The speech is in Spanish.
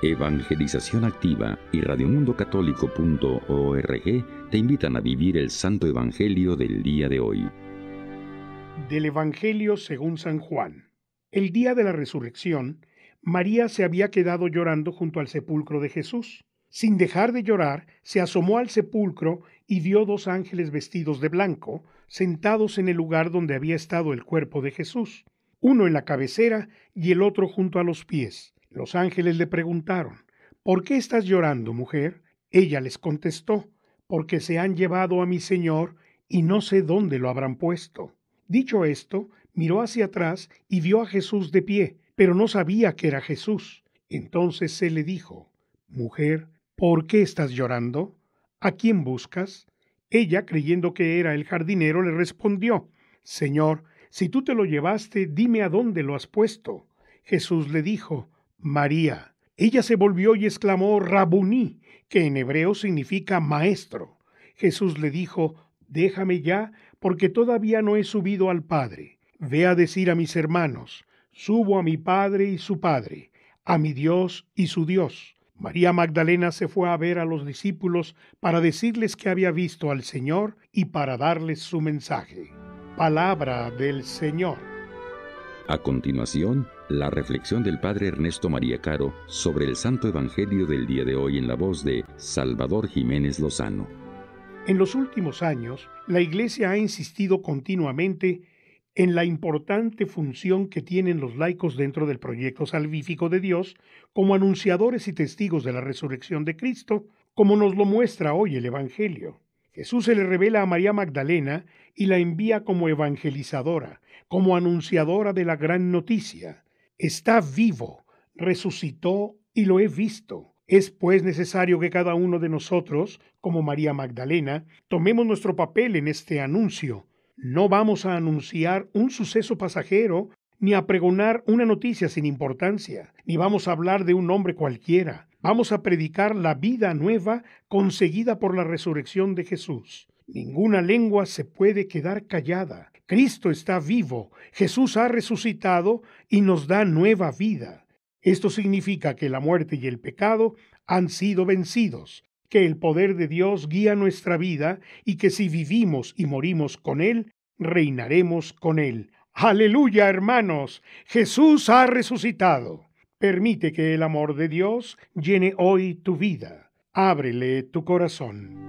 Evangelización Activa y radiomundocatólico.org te invitan a vivir el Santo Evangelio del día de hoy. Del Evangelio según San Juan. El día de la resurrección, María se había quedado llorando junto al sepulcro de Jesús. Sin dejar de llorar, se asomó al sepulcro y vio dos ángeles vestidos de blanco, sentados en el lugar donde había estado el cuerpo de Jesús, uno en la cabecera y el otro junto a los pies. Los ángeles le preguntaron, ¿por qué estás llorando, mujer? Ella les contestó, porque se han llevado a mi señor y no sé dónde lo habrán puesto. Dicho esto, miró hacia atrás y vio a Jesús de pie, pero no sabía que era Jesús. Entonces se le dijo, Mujer, ¿por qué estás llorando? ¿A quién buscas? Ella, creyendo que era el jardinero, le respondió, Señor, si tú te lo llevaste, dime a dónde lo has puesto. Jesús le dijo, María. Ella se volvió y exclamó Rabuní, que en hebreo significa maestro. Jesús le dijo, Déjame ya, porque todavía no he subido al Padre. Ve a decir a mis hermanos, subo a mi Padre y su Padre, a mi Dios y su Dios. María Magdalena se fue a ver a los discípulos para decirles que había visto al Señor y para darles su mensaje. Palabra del Señor. A continuación, la reflexión del Padre Ernesto María Caro sobre el Santo Evangelio del día de hoy en la voz de Salvador Jiménez Lozano. En los últimos años, la Iglesia ha insistido continuamente en la importante función que tienen los laicos dentro del proyecto salvífico de Dios como anunciadores y testigos de la resurrección de Cristo, como nos lo muestra hoy el Evangelio. Jesús se le revela a María Magdalena y la envía como evangelizadora, como anunciadora de la gran noticia, está vivo, resucitó y lo he visto. Es pues necesario que cada uno de nosotros, como María Magdalena, tomemos nuestro papel en este anuncio. No vamos a anunciar un suceso pasajero, ni a pregonar una noticia sin importancia, ni vamos a hablar de un hombre cualquiera. Vamos a predicar la vida nueva conseguida por la resurrección de Jesús. Ninguna lengua se puede quedar callada. Cristo está vivo, Jesús ha resucitado y nos da nueva vida. Esto significa que la muerte y el pecado han sido vencidos, que el poder de Dios guía nuestra vida y que si vivimos y morimos con Él, reinaremos con Él. Aleluya, hermanos, Jesús ha resucitado. Permite que el amor de Dios llene hoy tu vida. Ábrele tu corazón.